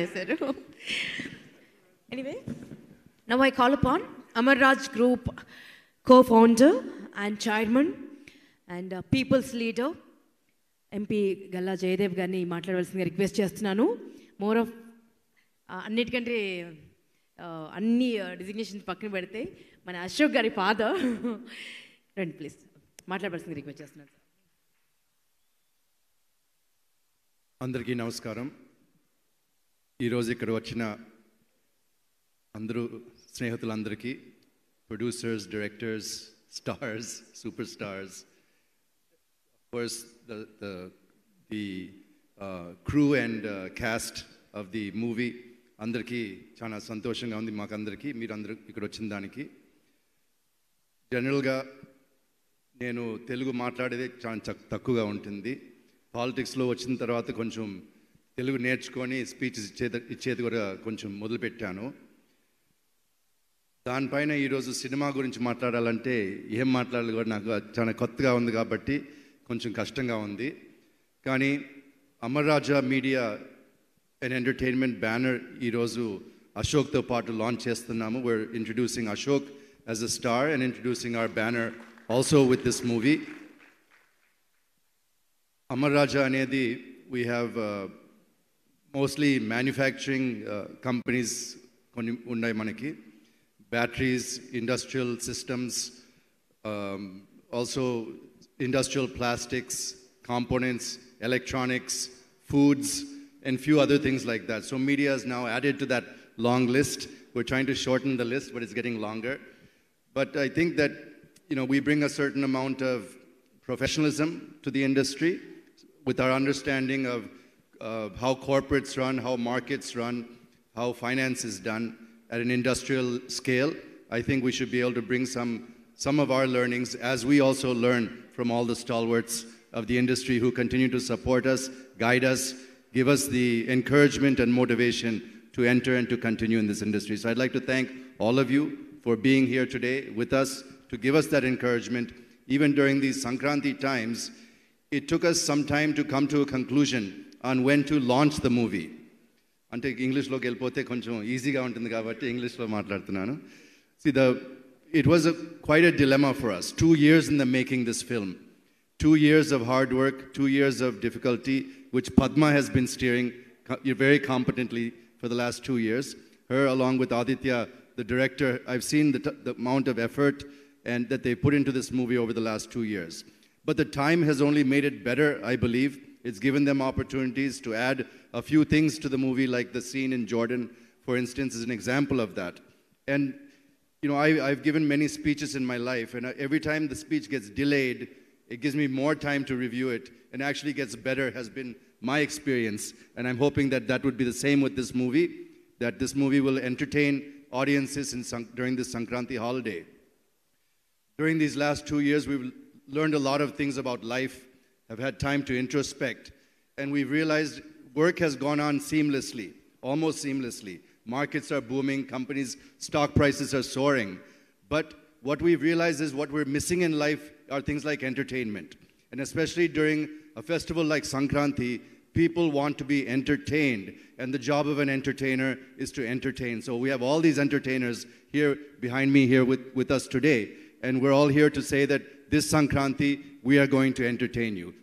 చేశారు anyway now I call upon Amar Raj group co founder and chairman and people's leader MP Galla Jayadev గారిని మాట్లాడవలసిందిగా request చేస్తున్నాను more of uh, అన్నిటికంటే uh, అన్ని designations uh, పక్కన పెడితే మన అశోక్ గారి ఫాదర్ రండి ప్లీజ్ మాట్లాడవలసిందిగా రిక్వెస్ట్ చేస్తున్నాను అందరికీ నమస్కారం ఈరోజు ఇక్కడ వచ్చిన అందరూ స్నేహితులందరికీ producers directors stars super stars course the crew and cast of the movie అందరికీ చాలా సంతోషంగా ఉంది మాకందరికీ మీరు అందరూ ఇక్కడ వచ్చిన దానికి జనరల్గా నేను తెలుగు మాట్లాడేది చాలా తక్కువగా ఉంటుంది పాలిటిక్స్లో వచ్చిన తర్వాత కొంచెం తెలుగు నేర్చుకొని స్పీచ్ ఇచ్చేది ఇచ్చేది కూడా కొంచెం మొదలుపెట్టాను దానిపైన ఈరోజు సినిమా గురించి మాట్లాడాలంటే ఏం మాట్లాడాలి కూడా నాకు చాలా కొత్తగా ఉంది కాబట్టి కొంచెం కష్టంగా ఉంది కానీ Amararaja media and entertainment banner ఈరోజు అశోక్తో పాటు లాంచ్ చేస్తున్నాము we're introducing Ashok as a star and introducing our banner also with this movie Amararaja అనేది we have Mostly manufacturing uh, companies, కొన్ని ఉన్నాయి మనకి batteries industrial systems also industrial plastics components electronics and few other things like that. So media is now added to that long list. We're trying to shorten the list, but it's getting longer. But I think that you know we bring a certain amount of professionalism to the industry with our understanding of uh, how corporates run, how markets run, how finance is done at an industrial scale, I think we should be able to bring some, some of our learnings as we also learn from all the stalwarts of the industry who continue to support us, guide us, give us the encouragement and motivation to enter and to continue in this industry. So I'd like to thank all of you for being here today with us to give us that encouragement. Even during these Sankranti times, it took us some time to come to a conclusion and when to launch the movie. Ante English lo gelpote konchon easy ga untundi kabatti English lo maatladutunanu. See the it was quite a dilemma for us. Two years in the making this film. Two years of hard work, two years of difficulty, which Padma has been steering very competently for the last two years. Her, along with Aditya, the director, I've seen the amount of effort and that they put into this movie over the last two years. But the time has only made it better, I believe. It's given them opportunities to add a few things to the movie, like the scene in Jordan, for instance, is an example of that. And you know, I, have given many speeches in my life, and every time the speech gets delayed, it gives me more time to review it, and actually gets better, has been my experience. And I'm hoping that that would be the same with this movie, that this movie will entertain audiences in, during this Sankranti holiday. During these last two years, we've learned a lot of things about life have had time to introspect, and we've realized work has gone on seamlessly, almost seamlessly. Markets are booming, companies' stock prices are soaring. But what we've realized is what we're missing in life are things like entertainment. And especially during a festival like Sankranti, people want to be entertained. And the job of an entertainer is to entertain. So we have all these entertainers here behind me here with, with us today. And we're all here to say that this Sankranti, we are going to entertain you.